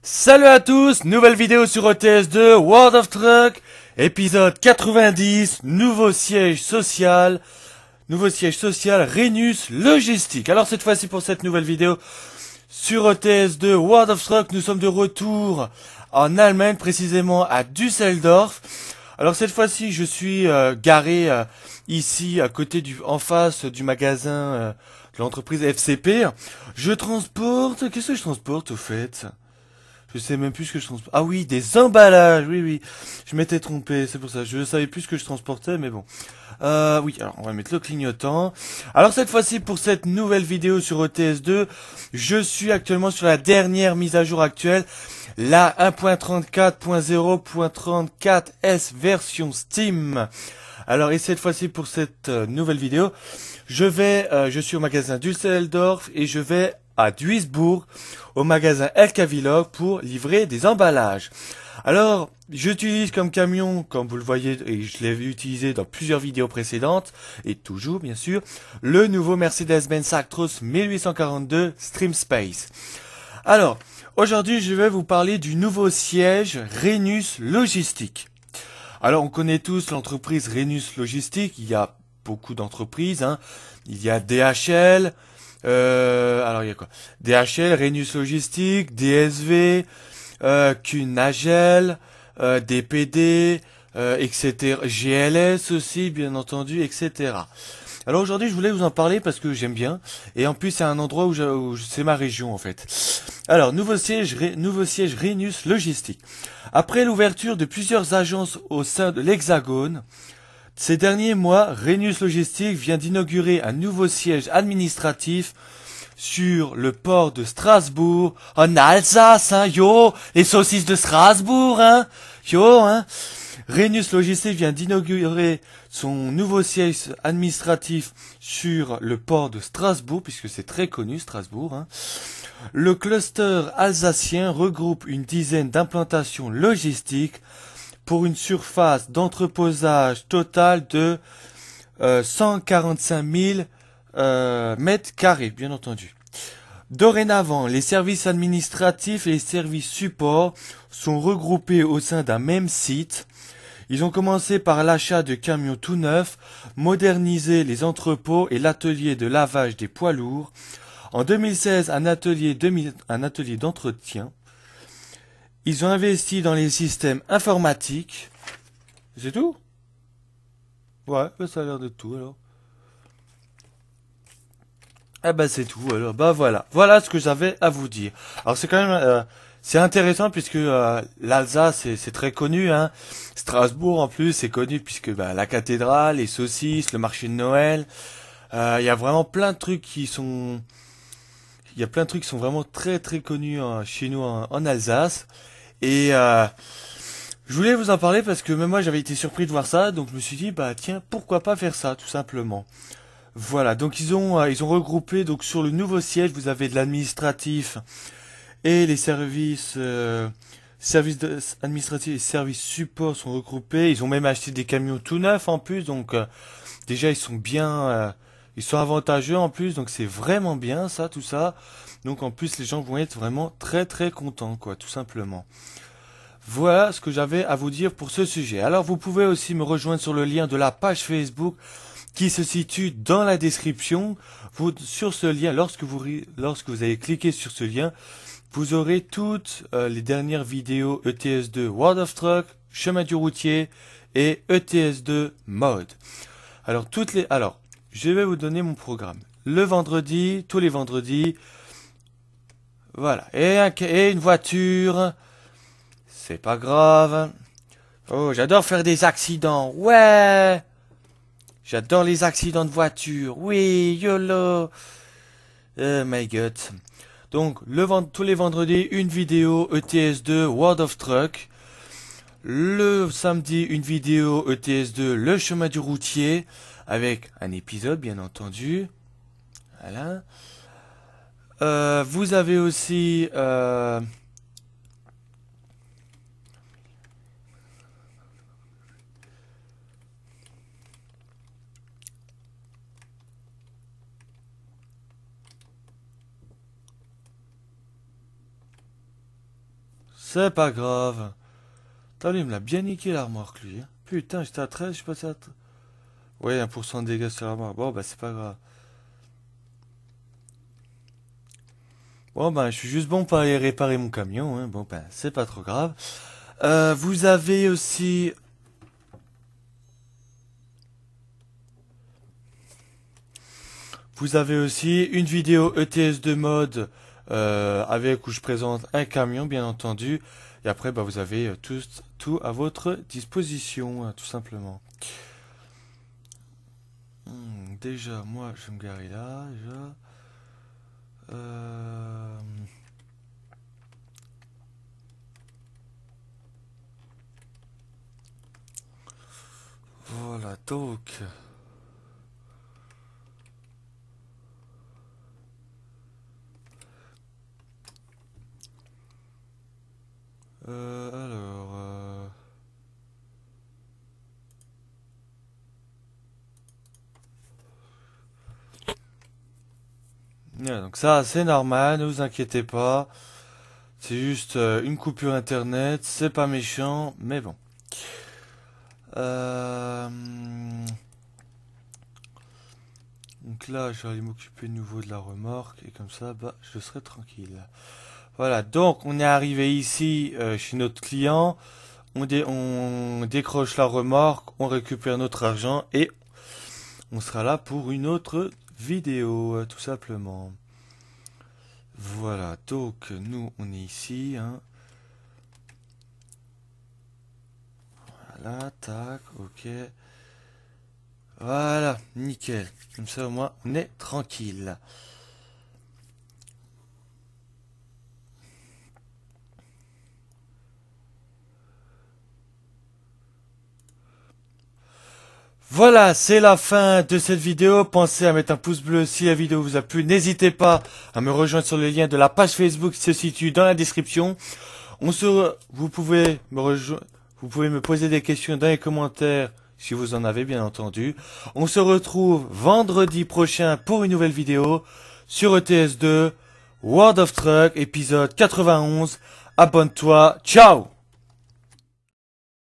Salut à tous, nouvelle vidéo sur ETS2, World of Truck, épisode 90, nouveau siège social, nouveau siège social, Renus Logistique. Alors cette fois-ci pour cette nouvelle vidéo sur ETS2, World of Truck, nous sommes de retour en Allemagne, précisément à Düsseldorf. Alors cette fois-ci, je suis euh, garé euh, ici à côté du en face du magasin euh, de l'entreprise FCP. Je transporte, qu'est-ce que je transporte au fait je sais même plus ce que je transportais. Ah oui, des emballages, oui, oui. Je m'étais trompé, c'est pour ça. Je savais plus ce que je transportais, mais bon. Euh, oui, alors on va mettre le clignotant. Alors cette fois-ci, pour cette nouvelle vidéo sur ETS2, je suis actuellement sur la dernière mise à jour actuelle. La 1.34.0.34S version Steam. Alors et cette fois-ci pour cette euh, nouvelle vidéo, je vais, euh, je suis au magasin d'Usseldorf et je vais à Duisbourg, au magasin El pour livrer des emballages. Alors, j'utilise comme camion, comme vous le voyez, et je l'ai utilisé dans plusieurs vidéos précédentes, et toujours bien sûr, le nouveau Mercedes-Benz Actros 1842 Stream Space. Alors, aujourd'hui, je vais vous parler du nouveau siège Renus Logistique. Alors, on connaît tous l'entreprise Renus Logistique, il y a beaucoup d'entreprises, hein. il y a DHL, euh, alors il y a quoi DHL, Renus Logistique, DSV, euh, euh, DPD, etc. Euh, GLS aussi, bien entendu, etc. Alors aujourd'hui, je voulais vous en parler parce que j'aime bien. Et en plus, c'est un endroit où, où c'est ma région, en fait. Alors, nouveau siège, nouveau siège Renus Logistique. Après l'ouverture de plusieurs agences au sein de l'Hexagone, ces derniers mois, RENUS Logistique vient d'inaugurer un nouveau siège administratif sur le port de Strasbourg, en Alsace, hein, yo, les saucisses de Strasbourg, hein, yo, hein. RENUS Logistique vient d'inaugurer son nouveau siège administratif sur le port de Strasbourg, puisque c'est très connu Strasbourg. Hein. Le cluster alsacien regroupe une dizaine d'implantations logistiques pour une surface d'entreposage totale de 145 euh, 000 euh, mètres carrés, bien entendu. Dorénavant, les services administratifs et les services supports sont regroupés au sein d'un même site. Ils ont commencé par l'achat de camions tout neufs, moderniser les entrepôts et l'atelier de lavage des poids lourds. En 2016, un atelier, un atelier d'entretien ils ont investi dans les systèmes informatiques. C'est tout Ouais, ben, ça a l'air de tout alors. Eh ben, c'est tout alors. Bah voilà. Voilà ce que j'avais à vous dire. Alors c'est quand même... Euh, c'est intéressant puisque euh, l'Alsace c'est très connu, hein. Strasbourg en plus c'est connu puisque bah, la cathédrale, les saucisses, le marché de Noël, euh, il y a vraiment plein de trucs qui sont il y a plein de trucs qui sont vraiment très très connus hein, chez nous hein, en, Alsace. Et euh, je voulais vous en parler parce que même moi j'avais été surpris de voir ça, donc je me suis dit bah tiens pourquoi pas faire ça tout simplement. Voilà, donc ils ont euh, ils ont regroupé donc sur le nouveau siège vous avez de l'administratif et les services euh, services administratifs et services support sont regroupés. Ils ont même acheté des camions tout neufs en plus, donc déjà ils sont bien ils sont avantageux en plus, donc c'est vraiment bien ça, tout ça. Donc en plus, les gens vont être vraiment très très contents, quoi, tout simplement. Voilà ce que j'avais à vous dire pour ce sujet. Alors vous pouvez aussi me rejoindre sur le lien de la page Facebook qui se situe dans la description. Vous, sur ce lien, lorsque vous, lorsque vous allez cliquer sur ce lien, vous aurez toutes euh, les dernières vidéos ETS2 World of Truck, Chemin du routier et ETS2 Mode. Alors toutes les, alors je vais vous donner mon programme. Le vendredi, tous les vendredis, voilà. Et, un, une voiture, c'est pas grave. Oh, j'adore faire des accidents, ouais J'adore les accidents de voiture, oui, YOLO Oh my god. Donc, le, tous les vendredis, une vidéo ETS2 World of Truck. Le samedi, une vidéo ETS2 Le chemin du routier avec un épisode, bien entendu. Voilà. Euh, vous avez aussi... Euh, C'est pas grave. Attends, il me l'a bien niqué l'armoire, lui. Putain, j'étais à 13, je passé à... Oui, 1% de dégâts sur la mort. Bon, bah, c'est pas grave. Bon, ben, je suis juste bon pour aller réparer mon camion. Hein. Bon, ben, c'est pas trop grave. Euh, vous avez aussi... Vous avez aussi une vidéo ETS de mode euh, avec où je présente un camion, bien entendu. Et après, bah, vous avez euh, tout, tout à votre disposition, hein, tout simplement. Hmm, déjà, moi, je me garer là, déjà. Euh... Voilà, donc... donc ça, c'est normal, ne vous inquiétez pas. C'est juste euh, une coupure internet, c'est pas méchant, mais bon. Euh, donc là, je vais aller m'occuper de nouveau de la remorque, et comme ça, bah, je serai tranquille. Voilà, donc on est arrivé ici euh, chez notre client, on, on décroche la remorque, on récupère notre argent, et on sera là pour une autre vidéo, euh, tout simplement. Voilà, donc nous on est ici. Hein. Voilà, tac, ok. Voilà, nickel. Comme ça au moins on est tranquille. Voilà, c'est la fin de cette vidéo. Pensez à mettre un pouce bleu si la vidéo vous a plu. N'hésitez pas à me rejoindre sur le lien de la page Facebook qui se situe dans la description. On se vous, pouvez me rejoindre, vous pouvez me poser des questions dans les commentaires si vous en avez bien entendu. On se retrouve vendredi prochain pour une nouvelle vidéo sur ETS2 World of Truck épisode 91. Abonne-toi. Ciao